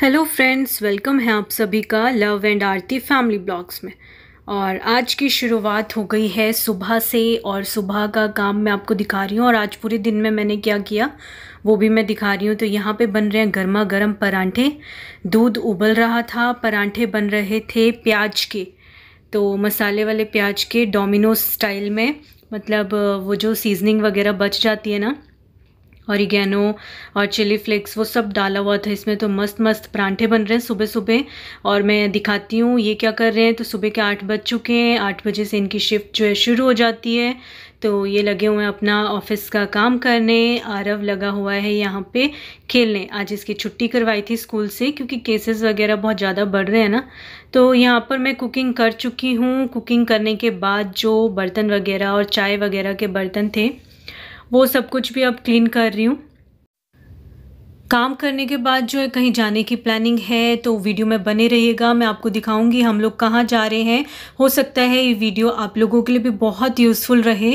hello friends welcome है आप सभी का love and Aarti family blogs में और आज की शुरुआत हो गई है सुबह से और सुबह का काम मैं आपको दिखा रही हूँ और आज पूरे दिन में मैंने क्या किया वो भी मैं दिखा रही हूँ तो यहाँ पे बन रहे हैं गर्मा गर्म परांठे दूध उबल रहा था परांठे बन रहे थे प्याज के तो मसाले वाले प्याज के डोमिनोज स्टाइल में मतलब वो जो सीजनिंग वगैरह बच जाती है ना औरिगेनो और चिली फ्लेक्स वो सब डाला हुआ था इसमें तो मस्त मस्त परांठे बन रहे हैं सुबह सुबह और मैं दिखाती हूँ ये क्या कर रहे हैं तो सुबह के आठ बज चुके हैं आठ बजे से इनकी शिफ्ट जो है शुरू हो जाती है तो ये लगे हुए हैं अपना ऑफिस का काम करने आरव लगा हुआ है यहाँ पे खेलने आज इसकी छुट्टी करवाई थी स्कूल से क्योंकि केसेस वगैरह बहुत ज़्यादा बढ़ रहे हैं ना तो यहाँ पर मैं कुकिंग कर चुकी हूँ कुकिंग करने के बाद जो बर्तन वगैरह और चाय वगैरह के बर्तन थे वो सब कुछ भी अब क्लीन कर रही हूँ काम करने के बाद जो है कहीं जाने की प्लानिंग है तो वीडियो में बने रहिएगा मैं आपको दिखाऊंगी हम लोग कहाँ जा रहे हैं हो सकता है ये वीडियो आप लोगों के लिए भी बहुत यूज़फुल रहे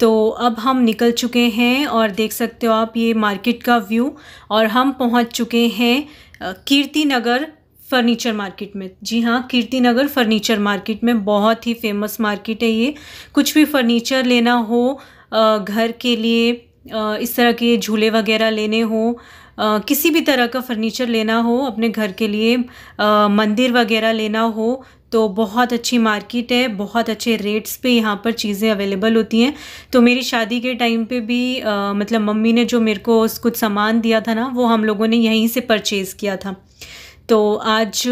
तो अब हम निकल चुके हैं और देख सकते हो आप ये मार्केट का व्यू और हम पहुँच चुके हैं कीर्ति नगर फर्नीचर मार्केट में जी हाँ कीर्ति नगर फर्नीचर मार्केट में बहुत ही फेमस मार्केट है ये कुछ भी फर्नीचर लेना हो घर के लिए इस तरह के झूले वगैरह लेने हो किसी भी तरह का फर्नीचर लेना हो अपने घर के लिए मंदिर वगैरह लेना हो तो बहुत अच्छी मार्केट है बहुत अच्छे रेट्स पे यहाँ पर चीज़ें अवेलेबल होती हैं तो मेरी शादी के टाइम पे भी आ, मतलब मम्मी ने जो मेरे को कुछ सामान दिया था ना वो हम लोगों ने यहीं से परचेज़ किया था तो आज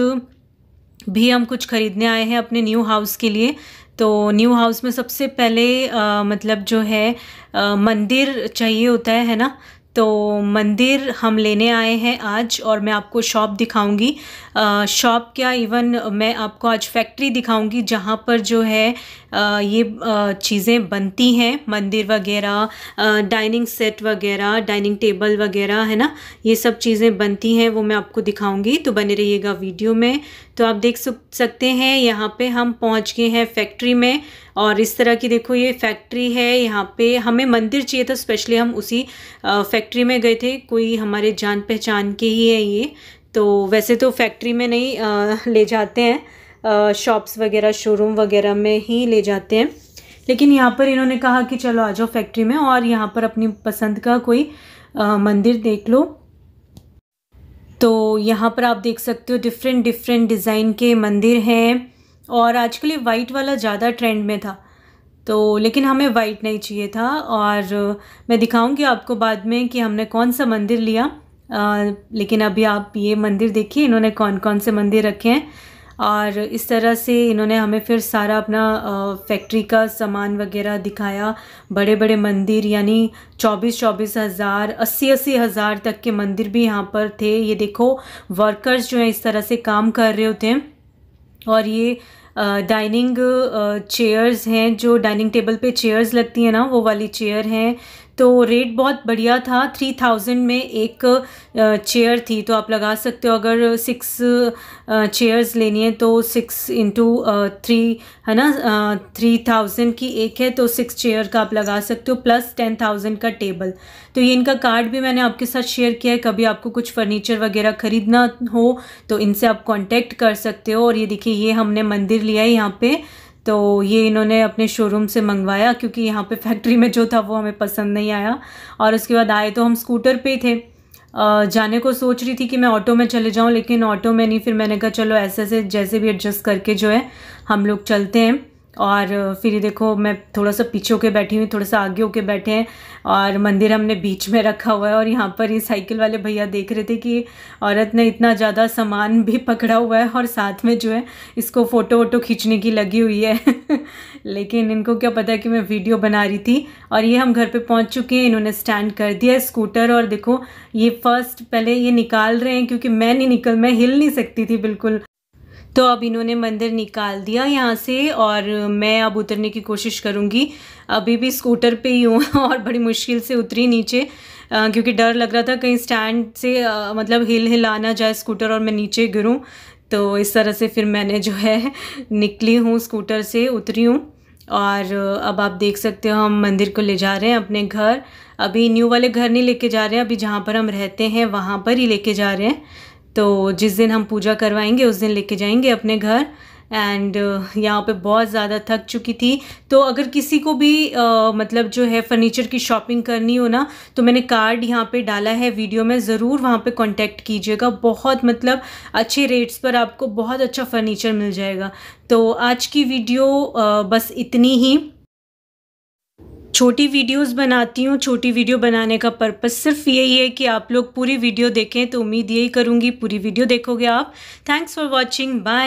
भी हम कुछ ख़रीदने आए हैं अपने न्यू हाउस के लिए तो न्यू हाउस में सबसे पहले मतलब जो है मंदिर चाहिए होता है है ना तो मंदिर हम लेने आए हैं आज और मैं आपको शॉप दिखाऊंगी शॉप क्या इवन मैं आपको आज फैक्ट्री दिखाऊंगी जहाँ पर जो है आ, ये चीज़ें बनती हैं मंदिर वगैरह डाइनिंग सेट वगैरह डाइनिंग टेबल वगैरह है ना ये सब चीज़ें बनती हैं वो मैं आपको दिखाऊंगी तो बने रहिएगा वीडियो में तो आप देख सकते हैं यहाँ पर हम पहुँच गए हैं फैक्ट्री में और इस तरह की देखो ये फैक्ट्री है यहाँ पर हमें मंदिर चाहिए था स्पेशली हम उसी आ, फैक्ट्री में गए थे कोई हमारे जान पहचान के ही है ये तो वैसे तो फैक्ट्री में नहीं आ, ले जाते हैं शॉप्स वगैरह शोरूम वगैरह में ही ले जाते हैं लेकिन यहाँ पर इन्होंने कहा कि चलो आ जाओ फैक्ट्री में और यहाँ पर अपनी पसंद का कोई आ, मंदिर देख लो तो यहाँ पर आप देख सकते हो डिफरेंट डिफरेंट डिज़ाइन के मंदिर हैं और आजकल ये वाइट वाला ज़्यादा ट्रेंड में था तो लेकिन हमें वाइट नहीं चाहिए था और मैं दिखाऊंगी आपको बाद में कि हमने कौन सा मंदिर लिया आ, लेकिन अभी आप ये मंदिर देखिए इन्होंने कौन कौन से मंदिर रखे हैं और इस तरह से इन्होंने हमें फिर सारा अपना फैक्ट्री का सामान वगैरह दिखाया बड़े बड़े मंदिर यानी चौबीस चौबीस हज़ार अस्सी अस्सी हज़ार तक के मंदिर भी यहाँ पर थे ये देखो वर्कर्स जो हैं इस तरह से काम कर रहे होते हैं और ये डाइनिंग चेयर्स हैं जो डाइनिंग टेबल पे चेयर्स लगती हैं ना वो वाली चेयर हैं तो रेट बहुत बढ़िया था थ्री थाउजेंड में एक चेयर थी तो आप लगा सकते हो अगर सिक्स चेयर्स लेनी है तो सिक्स इंटू थ्री है ना थ्री थाउजेंड की एक है तो सिक्स चेयर का आप लगा सकते हो प्लस टेन थाउजेंड का टेबल तो ये इनका कार्ड भी मैंने आपके साथ शेयर किया है कभी आपको कुछ फर्नीचर वगैरह ख़रीदना हो तो इनसे आप कॉन्टेक्ट कर सकते हो और ये देखिए ये हमने मंदिर लिया है यहाँ पर तो ये इन्होंने अपने शोरूम से मंगवाया क्योंकि यहाँ पे फैक्ट्री में जो था वो हमें पसंद नहीं आया और उसके बाद आए तो हम स्कूटर पे थे जाने को सोच रही थी कि मैं ऑटो में चले जाऊँ लेकिन ऑटो में नहीं फिर मैंने कहा चलो ऐसे ऐसे जैसे भी एडजस्ट करके जो है हम लोग चलते हैं और फिर देखो मैं थोड़ा सा पीछे होके बैठी हुई थोड़ा सा आगे होके बैठे हैं और मंदिर हमने बीच में रखा हुआ है और यहाँ पर ये साइकिल वाले भैया देख रहे थे कि औरत ने इतना ज़्यादा सामान भी पकड़ा हुआ है और साथ में जो है इसको फ़ोटो वोटो खींचने की लगी हुई है लेकिन इनको क्या पता है कि मैं वीडियो बना रही थी और ये हम घर पर पहुँच चुके हैं इन्होंने स्टैंड कर दिया स्कूटर और देखो ये फर्स्ट पहले ये निकाल रहे हैं क्योंकि मैं नहीं निकल मैं हिल नहीं सकती थी बिल्कुल तो अब इन्होंने मंदिर निकाल दिया यहाँ से और मैं अब उतरने की कोशिश करूँगी अभी भी स्कूटर पे ही हूँ और बड़ी मुश्किल से उतरी नीचे क्योंकि डर लग रहा था कहीं स्टैंड से मतलब हिल हिल आना जाए स्कूटर और मैं नीचे गिरूँ तो इस तरह से फिर मैंने जो है निकली हूँ स्कूटर से उतरी हूँ और अब आप देख सकते हो हम मंदिर को ले जा रहे हैं अपने घर अभी न्यू वाले घर नहीं लेके जा रहे हैं अभी जहाँ पर हम रहते हैं वहाँ पर ही लेके जा रहे हैं तो जिस दिन हम पूजा करवाएंगे उस दिन लेके जाएंगे अपने घर एंड uh, यहाँ पे बहुत ज़्यादा थक चुकी थी तो अगर किसी को भी uh, मतलब जो है फर्नीचर की शॉपिंग करनी हो ना तो मैंने कार्ड यहाँ पे डाला है वीडियो में ज़रूर वहाँ पे कांटेक्ट कीजिएगा बहुत मतलब अच्छे रेट्स पर आपको बहुत अच्छा फर्नीचर मिल जाएगा तो आज की वीडियो uh, बस इतनी ही छोटी वीडियोस बनाती हूँ छोटी वीडियो बनाने का पर्पज सिर्फ यही है कि आप लोग पूरी वीडियो देखें तो उम्मीद यही करूँगी पूरी वीडियो देखोगे आप थैंक्स फॉर वॉचिंग बाय